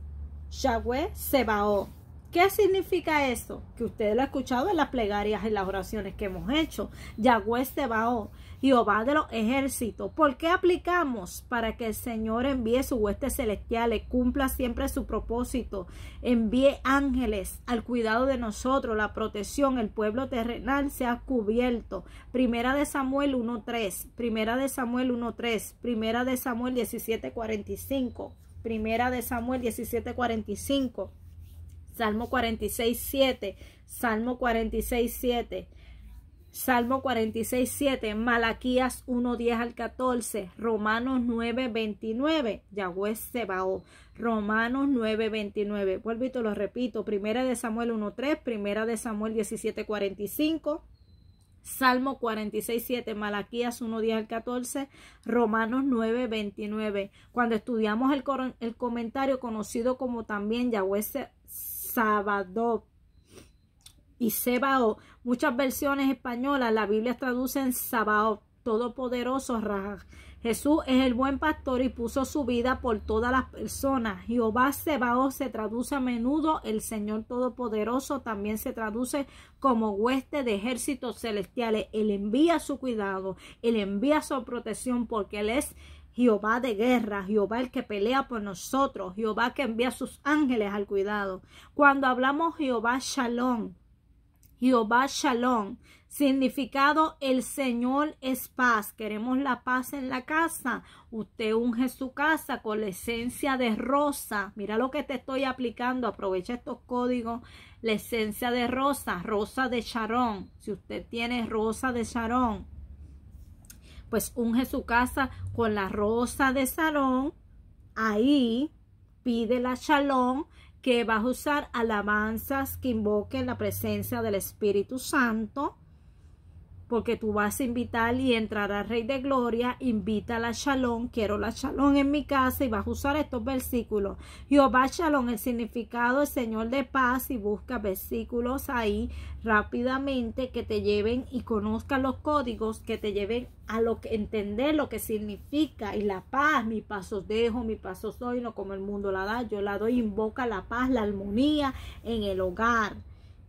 Yahweh Sebaó. ¿Qué significa esto? Que usted lo ha escuchado en las plegarias, en las oraciones que hemos hecho. Yahweh Sebaot, Jehová de los ejércitos. ¿Por qué aplicamos? Para que el Señor envíe su hueste celestial, y cumpla siempre su propósito, envíe ángeles al cuidado de nosotros, la protección, el pueblo terrenal se ha cubierto. Primera de Samuel 1.3, Primera de Samuel 1.3, Primera de Samuel 17.45, Primera de Samuel 17.45. Salmo 46, 7. Salmo 46, 7. Salmo 46, 7, Malaquías 1, 10 al 14, Romanos 9, 29, Yahweh Sebao, Romanos 9, 29. Vuelvo y te lo repito, Primera de Samuel 1, 3, Primera de Samuel 17, 45, Salmo 46, 7, Malaquías 1, 10 al 14, Romanos 9, 29. Cuando estudiamos el, el comentario conocido como también Yahweh Sábado y Sebao, Muchas versiones españolas, la Biblia traduce en sábado todopoderoso Jesús es el buen pastor y puso su vida por todas las personas. Jehová Sebao se traduce a menudo, el Señor Todopoderoso también se traduce como hueste de ejércitos celestiales. Él envía su cuidado, él envía su protección porque él es Jehová de guerra, Jehová el que pelea por nosotros, Jehová que envía sus ángeles al cuidado. Cuando hablamos Jehová Shalom, Jehová Shalom, significado el Señor es paz. Queremos la paz en la casa. Usted unge su casa con la esencia de rosa. Mira lo que te estoy aplicando. Aprovecha estos códigos. La esencia de rosa, rosa de charón. Si usted tiene rosa de charón, pues unge su casa con la rosa de salón. Ahí pide la shalom que va a usar alabanzas que invoquen la presencia del Espíritu Santo porque tú vas a invitar y entrará Rey de Gloria, invita la Shalom, quiero la Shalom en mi casa y vas a usar estos versículos. Jehová Shalom, el significado es Señor de paz y busca versículos ahí rápidamente que te lleven y conozca los códigos que te lleven a lo que entender lo que significa y la paz, mi pasos dejo, mi pasos doy, no como el mundo la da, yo la doy, invoca la paz, la armonía en el hogar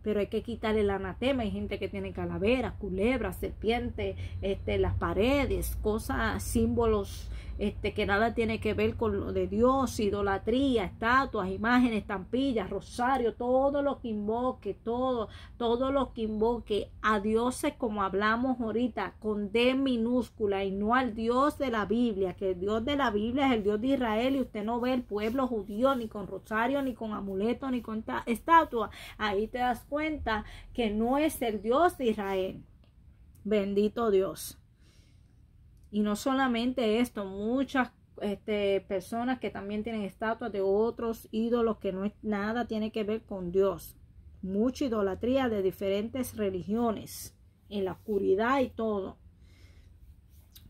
pero hay que quitar el anatema. Hay gente que tiene calaveras, culebras, serpientes, este, las paredes, cosas, símbolos este, que nada tiene que ver con lo de Dios, idolatría, estatuas, imágenes, estampillas, rosario, todo lo que invoque, todo, todo lo que invoque a dioses como hablamos ahorita, con D minúscula y no al Dios de la Biblia, que el Dios de la Biblia es el Dios de Israel y usted no ve el pueblo judío ni con rosario, ni con amuleto, ni con estatua. Ahí te das cuenta que no es el Dios de Israel. Bendito Dios. Y no solamente esto, muchas este, personas que también tienen estatuas de otros ídolos que no es, nada tiene que ver con Dios. Mucha idolatría de diferentes religiones en la oscuridad y todo.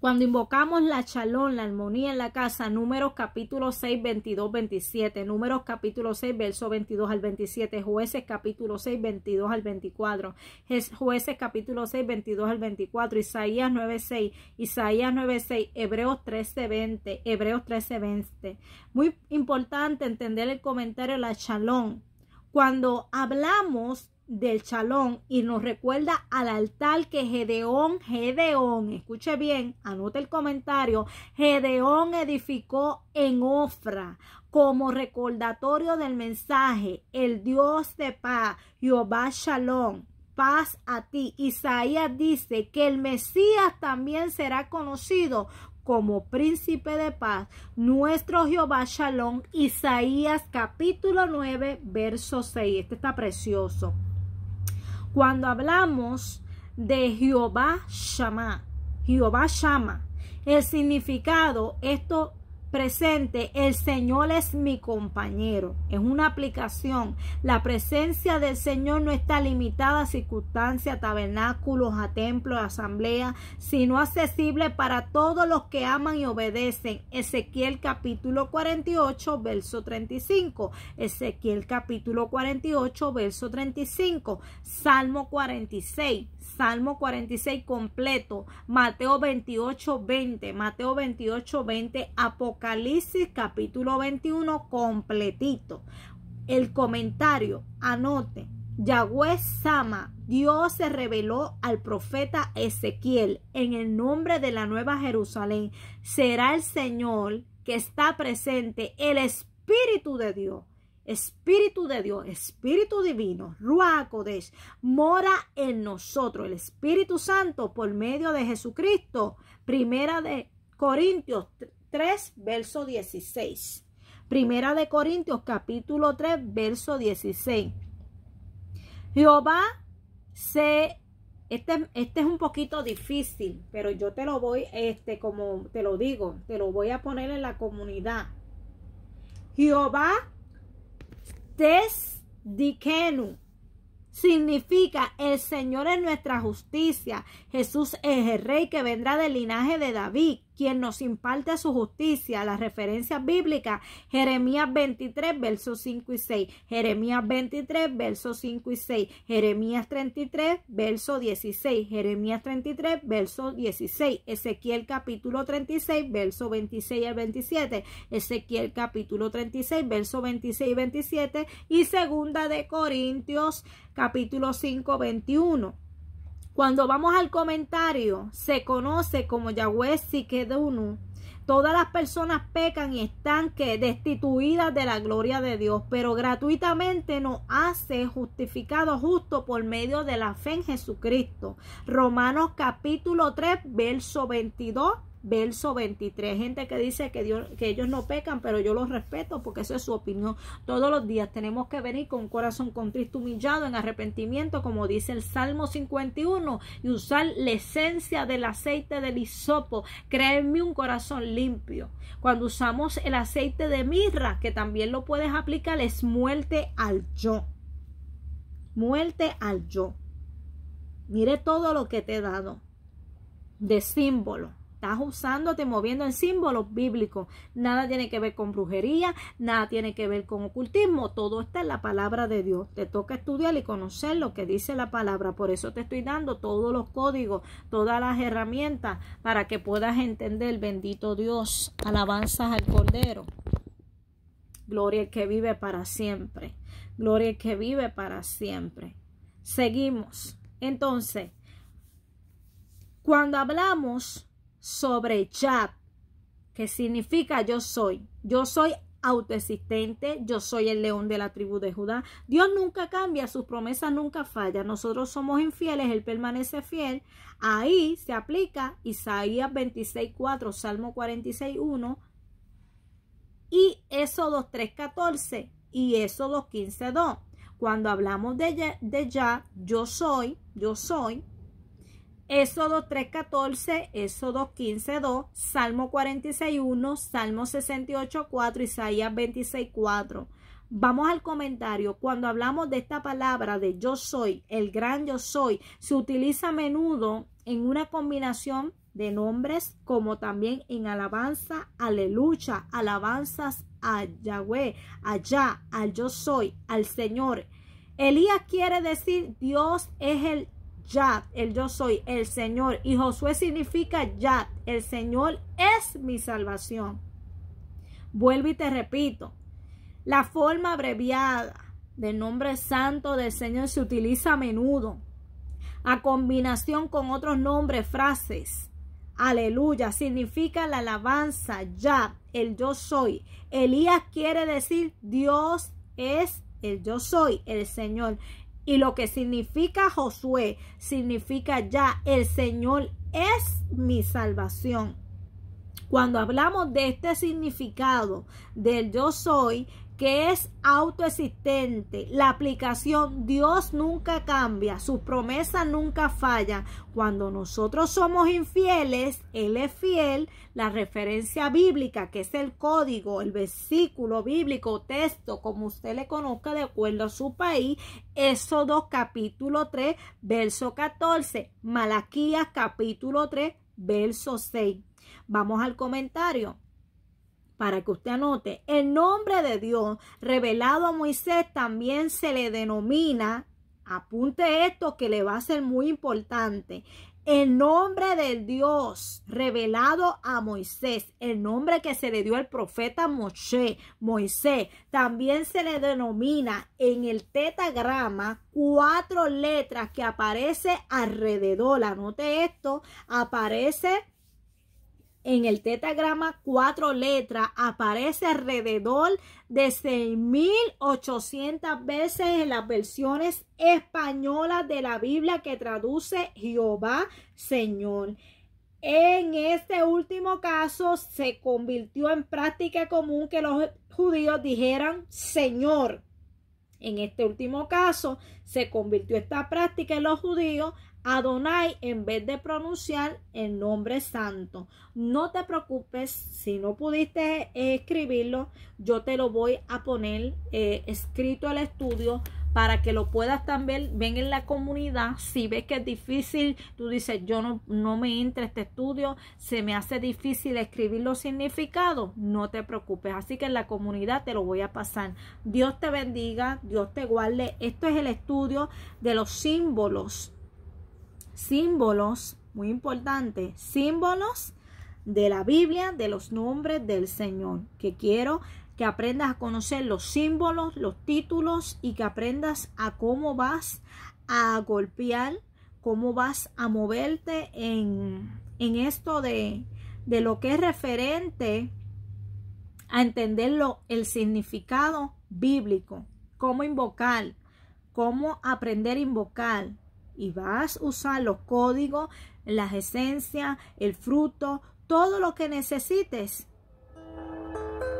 Cuando invocamos la chalón, la armonía en la casa, números capítulo 6, 22, 27, números capítulo 6, verso 22 al 27, jueces capítulo 6, 22 al 24, jueces capítulo 6, 22 al 24, Isaías 9, 6, Isaías 9, 6, Hebreos 13, 20, Hebreos 13, 20. Muy importante entender el comentario la chalón. Cuando hablamos del chalón y nos recuerda al altar que Gedeón, Gedeón, escuche bien, anote el comentario, Gedeón edificó en Ofra como recordatorio del mensaje, el Dios de paz, Jehová Shalom, paz a ti. Isaías dice que el Mesías también será conocido como príncipe de paz, nuestro Jehová Shalom, Isaías capítulo 9, verso 6. Este está precioso. Cuando hablamos de Jehová Shama, Jehová Shama, el significado, esto presente, el Señor es mi compañero. Es una aplicación. La presencia del Señor no está limitada a circunstancias, tabernáculos, a templos, a asambleas, sino accesible para todos los que aman y obedecen. Ezequiel capítulo 48, verso 35. Ezequiel capítulo 48, verso 35. Salmo 46. Salmo 46 completo. Mateo 28, 20. Mateo 28, 20. Apocalipsis Apocalipsis capítulo 21 completito. El comentario, anote, Yahweh Sama, Dios se reveló al profeta Ezequiel en el nombre de la Nueva Jerusalén. Será el Señor que está presente, el Espíritu de Dios. Espíritu de Dios, Espíritu Divino, Ruach mora en nosotros. El Espíritu Santo por medio de Jesucristo. Primera de Corintios 3, verso 16. Primera de Corintios capítulo 3, verso 16. Jehová se... Este, este es un poquito difícil, pero yo te lo voy, este, como te lo digo, te lo voy a poner en la comunidad. Jehová dikenu, significa el Señor es nuestra justicia. Jesús es el rey que vendrá del linaje de David quien nos imparte su justicia. Las referencias bíblicas, Jeremías 23, versos 5 y 6, Jeremías 23, versos 5 y 6, Jeremías 33, verso 16, Jeremías 33, verso 16, Ezequiel capítulo 36, verso 26 al 27, Ezequiel capítulo 36, verso 26 y 27 y segunda de Corintios capítulo 5, 21. Cuando vamos al comentario, se conoce como Yahweh uno. Todas las personas pecan y están que destituidas de la gloria de Dios, pero gratuitamente nos hace justificado justo por medio de la fe en Jesucristo. Romanos capítulo 3, verso 22 verso 23. Gente que dice que, Dios, que ellos no pecan, pero yo los respeto porque eso es su opinión. Todos los días tenemos que venir con corazón corazón contristo, humillado, en arrepentimiento, como dice el Salmo 51, y usar la esencia del aceite del hisopo. Créeme un corazón limpio. Cuando usamos el aceite de mirra, que también lo puedes aplicar, es muerte al yo. Muerte al yo. Mire todo lo que te he dado de símbolo Estás usándote, moviendo en símbolos bíblicos. Nada tiene que ver con brujería, nada tiene que ver con ocultismo. Todo está en la palabra de Dios. Te toca estudiar y conocer lo que dice la palabra. Por eso te estoy dando todos los códigos, todas las herramientas para que puedas entender. Bendito Dios. Alabanzas al Cordero. Gloria al que vive para siempre. Gloria al que vive para siempre. Seguimos. Entonces, cuando hablamos sobre chat que significa yo soy. Yo soy autoexistente, yo soy el león de la tribu de Judá. Dios nunca cambia, sus promesas nunca fallan. Nosotros somos infieles, Él permanece fiel. Ahí se aplica Isaías 26.4, Salmo 46.1 y Éxodo 3.14 y Éxodo 15.2. Cuando hablamos de, ya, de ya, yo soy, yo soy, Éxodo 3.14, Éxodo 15.2, Salmo 46.1, Salmo 68.4, Isaías 26.4. Vamos al comentario. Cuando hablamos de esta palabra de yo soy, el gran yo soy, se utiliza a menudo en una combinación de nombres como también en alabanza, aleluya, alabanzas a Yahweh, allá, al yo soy, al Señor. Elías quiere decir Dios es el Yah, el yo soy, el Señor. Y Josué significa Yah, el Señor es mi salvación. Vuelvo y te repito, la forma abreviada del nombre santo del Señor se utiliza a menudo a combinación con otros nombres, frases. Aleluya significa la alabanza, ya, el yo soy. Elías quiere decir Dios es el yo soy, el Señor. Y lo que significa Josué significa ya el Señor es mi salvación. Cuando hablamos de este significado del yo soy, que es autoexistente, la aplicación Dios nunca cambia, su promesa nunca falla. Cuando nosotros somos infieles, Él es fiel, la referencia bíblica, que es el código, el versículo bíblico, texto, como usted le conozca de acuerdo a su país, Éxodo capítulo 3, verso 14, Malaquías capítulo 3, verso 6. Vamos al comentario para que usted anote, el nombre de Dios revelado a Moisés también se le denomina, apunte esto que le va a ser muy importante, el nombre del Dios revelado a Moisés, el nombre que se le dio al profeta Moshe, Moisés, también se le denomina en el tetagrama cuatro letras que aparece alrededor, anote esto, aparece en el tetagrama cuatro letras aparece alrededor de 6.800 veces en las versiones españolas de la Biblia que traduce Jehová Señor. En este último caso se convirtió en práctica común que los judíos dijeran Señor. En este último caso se convirtió esta práctica en los judíos Adonai en vez de pronunciar el nombre santo. No te preocupes si no pudiste eh, escribirlo, yo te lo voy a poner eh, escrito el estudio para que lo puedas también ven en la comunidad. Si ves que es difícil, tú dices, yo no, no me entra este estudio, se me hace difícil escribir los significados, no te preocupes. Así que en la comunidad te lo voy a pasar. Dios te bendiga, Dios te guarde. Esto es el estudio de los símbolos símbolos, muy importante, símbolos de la Biblia, de los nombres del Señor, que quiero que aprendas a conocer los símbolos, los títulos y que aprendas a cómo vas a golpear, cómo vas a moverte en, en esto de, de lo que es referente a entender el significado bíblico, cómo invocar, cómo aprender a invocar, y vas a usar los códigos, las esencias, el fruto, todo lo que necesites.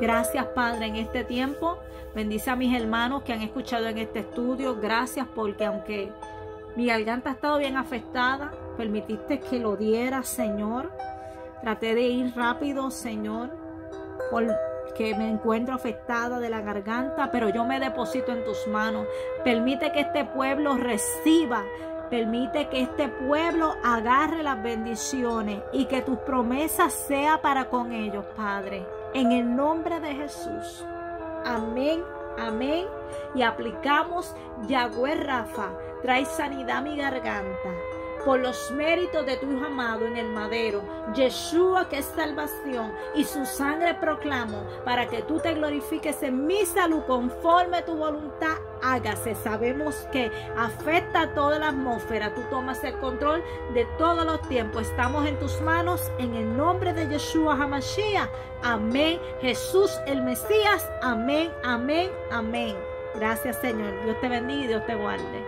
Gracias Padre en este tiempo. Bendice a mis hermanos que han escuchado en este estudio. Gracias porque aunque mi garganta ha estado bien afectada, permitiste que lo diera Señor. Traté de ir rápido Señor porque me encuentro afectada de la garganta, pero yo me deposito en tus manos. Permite que este pueblo reciba Permite que este pueblo agarre las bendiciones y que tus promesas sea para con ellos, Padre. En el nombre de Jesús. Amén, amén. Y aplicamos Yahweh Rafa. Trae sanidad a mi garganta por los méritos de tu Hijo amado en el madero, Yeshua que es salvación y su sangre proclamo para que tú te glorifiques en mi salud conforme tu voluntad hágase. Sabemos que afecta a toda la atmósfera, tú tomas el control de todos los tiempos, estamos en tus manos en el nombre de Yeshua Hamashiach. Amén, Jesús el Mesías, amén, amén, amén. Gracias Señor, Dios te bendiga y Dios te guarde.